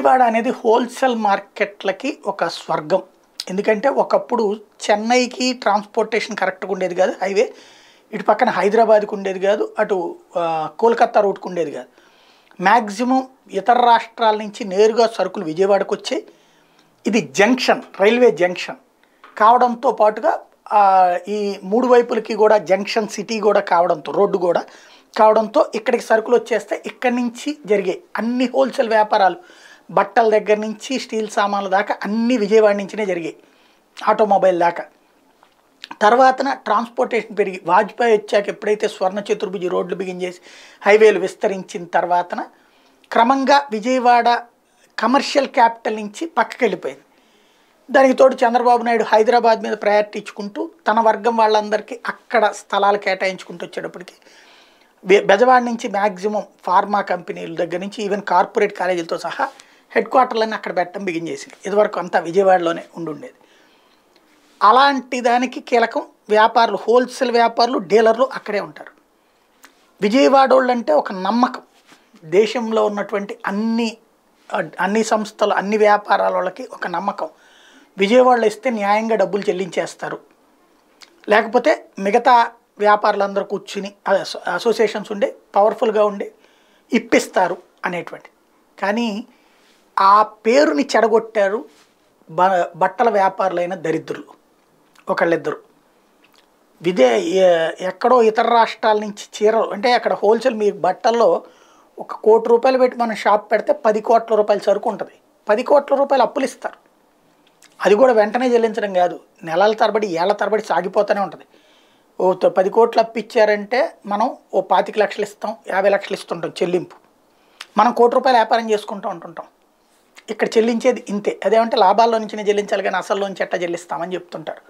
విజయవాడ అనేది హోల్సేల్ మార్కెట్లకి ఒక స్వర్గం ఎందుకంటే ఒకప్పుడు చెన్నైకి ట్రాన్స్పోర్టేషన్ కరెక్ట్గా ఉండేది కాదు హైవే ఇటు పక్కన హైదరాబాద్కి ఉండేది కాదు అటు కోల్కత్తా రూట్కి ఉండేది కాదు మ్యాక్సిమం ఇతర రాష్ట్రాల నుంచి నేరుగా సరుకులు విజయవాడకు వచ్చాయి ఇది జంక్షన్ రైల్వే జంక్షన్ కావడంతో పాటుగా ఈ మూడు వైపులకి కూడా జంక్షన్ సిటీ కూడా కావడంతో రోడ్డు కూడా కావడంతో ఇక్కడికి సరుకులు వచ్చేస్తే ఇక్కడి నుంచి జరిగే అన్ని హోల్సేల్ వ్యాపారాలు బట్టల దగ్గర నుంచి స్టీల్ సామాన్ల దాకా అన్నీ విజయవాడ నుంచినే జరిగాయి ఆటోమొబైల్ దాకా తర్వాతన ట్రాన్స్పోర్టేషన్ పెరిగి వాజ్పేయి వచ్చాక ఎప్పుడైతే స్వర్ణ చతుర్భుజి రోడ్లు బిగిన్ చేసి హైవేలు విస్తరించిన తర్వాతన క్రమంగా విజయవాడ కమర్షియల్ క్యాపిటల్ నుంచి పక్కకి వెళ్ళిపోయింది దానికి తోడు చంద్రబాబు నాయుడు హైదరాబాద్ మీద ప్రయారిటీ ఇచ్చుకుంటూ తన వర్గం వాళ్ళందరికీ అక్కడ స్థలాలు కేటాయించుకుంటూ వచ్చేటప్పటికి బెజవాడ నుంచి మ్యాక్సిమం ఫార్మా కంపెనీల దగ్గర నుంచి ఈవెన్ కార్పొరేట్ కాలేజీలతో సహా హెడ్ క్వార్టర్లని అక్కడ పెట్టడం బిగిన్ చేసింది ఇదివరకు అంతా విజయవాడలోనే ఉండుండేది అలాంటి దానికి కీలకం వ్యాపారులు హోల్సేల్ వ్యాపారులు డీలర్లు అక్కడే ఉంటారు విజయవాడ అంటే ఒక నమ్మకం దేశంలో ఉన్నటువంటి అన్ని అన్ని సంస్థలు అన్ని వ్యాపారాల వాళ్ళకి ఒక నమ్మకం విజయవాడలో ఇస్తే న్యాయంగా డబ్బులు చెల్లించేస్తారు లేకపోతే మిగతా వ్యాపారులందరూ కూర్చుని అసోసియేషన్స్ ఉండే పవర్ఫుల్గా ఉండి ఇప్పిస్తారు అనేటువంటి కానీ ఆ పేరుని చెడగొట్టారు బ బట్టల వ్యాపారులైన దరిద్రులు ఒకళ్ళిద్దరు విదే ఎక్కడో ఇతర రాష్ట్రాల నుంచి చీరలు అంటే అక్కడ హోల్సేల్ మీ బట్టల్లో ఒక కోటి రూపాయలు పెట్టి మనం షాప్ పెడితే పది కోట్ల రూపాయల సరుకు ఉంటుంది పది కోట్ల రూపాయలు అప్పులు ఇస్తారు అది కూడా వెంటనే చెల్లించడం కాదు నెలల తరబడి ఏళ్ల తరబడి సాగిపోతూనే ఉంటుంది ఓ పది కోట్లు అప్పిచ్చారంటే మనం ఓ పాతిక లక్షలు ఇస్తాం యాభై లక్షలు ఇస్తుంటాం చెల్లింపు మనం కోటి రూపాయలు వ్యాపారం చేసుకుంటూ ఉంటుంటాం ఇక్కడ చెల్లించేది ఇంతే అదేమంటే లాభాల్లో నుంచి చెల్లించాలి కానీ నుంచి ఎట్టా చెల్లిస్తామని చెప్తుంటారు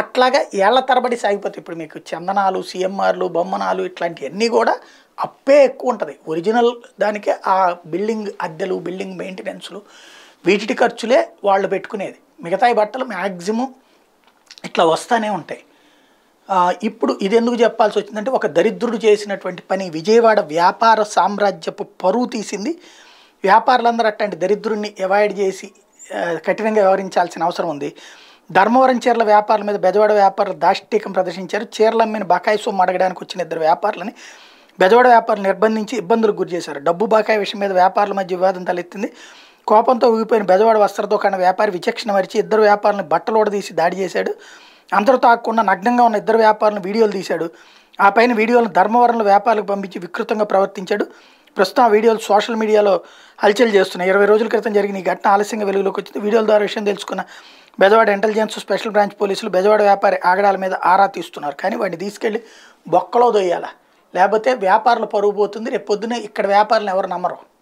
అట్లాగా ఏళ్ల తరబడి సాగిపోతాయి ఇప్పుడు మీకు చందనాలు సిఎంఆర్లు బొమ్మనాలు ఇట్లాంటివన్నీ కూడా అప్పే ఎక్కువ ఉంటుంది ఒరిజినల్ దానికే ఆ బిల్డింగ్ అద్దెలు బిల్డింగ్ మెయింటెనెన్స్లు వీటి ఖర్చులే వాళ్ళు పెట్టుకునేది మిగతా బట్టలు మ్యాక్సిమం ఇట్లా వస్తూనే ఉంటాయి ఇప్పుడు ఇది ఎందుకు చెప్పాల్సి వచ్చిందంటే ఒక దరిద్రుడు చేసినటువంటి పని విజయవాడ వ్యాపార సామ్రాజ్యపు పరువు తీసింది వ్యాపారులందరూ అట్లాంటి దరిద్రుణ్ణి అవాయిడ్ చేసి కఠినంగా వ్యవహరించాల్సిన అవసరం ఉంది ధర్మవరం చీరల వ్యాపారుల మీద బెజవాడ వ్యాపారులు దాష్టీకం ప్రదర్శించారు చీరల అమ్మిన బకాయి సొమ్ము అడగడానికి వచ్చిన ఇద్దరు వ్యాపారులని బెజవాడ వ్యాపారులు నిర్బంధించి ఇబ్బందులకు గురి చేశారు డబ్బు బకాయి విషయం మీద వ్యాపారుల మధ్య వివాదం తలెత్తింది కోపంతో ఊగిపోయిన బెజవాడ వస్త్ర దుకాణ వ్యాపారి విచక్షణ మరిచి ఇద్దరు వ్యాపారులను తీసి దాడి చేశాడు అందరూ తాకుండా నగ్నంగా ఉన్న ఇద్దరు వ్యాపారులను వీడియోలు తీశాడు ఆ పైన వీడియోలను ధర్మవరంలో వ్యాపారులకు పంపించి వికృతంగా ప్రవర్తించాడు ప్రస్తుతం ఆ వీడియోలు సోషల్ మీడియాలో హల్చల్ చేస్తున్నాయి ఇరవై రోజుల క్రితం జరిగిన ఈ ఘటన ఆలస్యంగా వెలుగులోకి వచ్చింది వీడియోల ద్వారా విషయం తెలుసుకున్న బెజవాడ ఇంటెలిజెన్స్ స్పెషల్ బ్రాంచ్ పోలీసులు బెజవాడ వ్యాపారి ఆగడాల మీద ఆరా తీస్తున్నారు కానీ వాడిని తీసుకెళ్ళి బొక్కలో దొయ్యాలా లేకపోతే వ్యాపారుల పరుగు పోతుంది రేపు పొద్దునే ఇక్కడ వ్యాపారులు ఎవరు నమ్మరు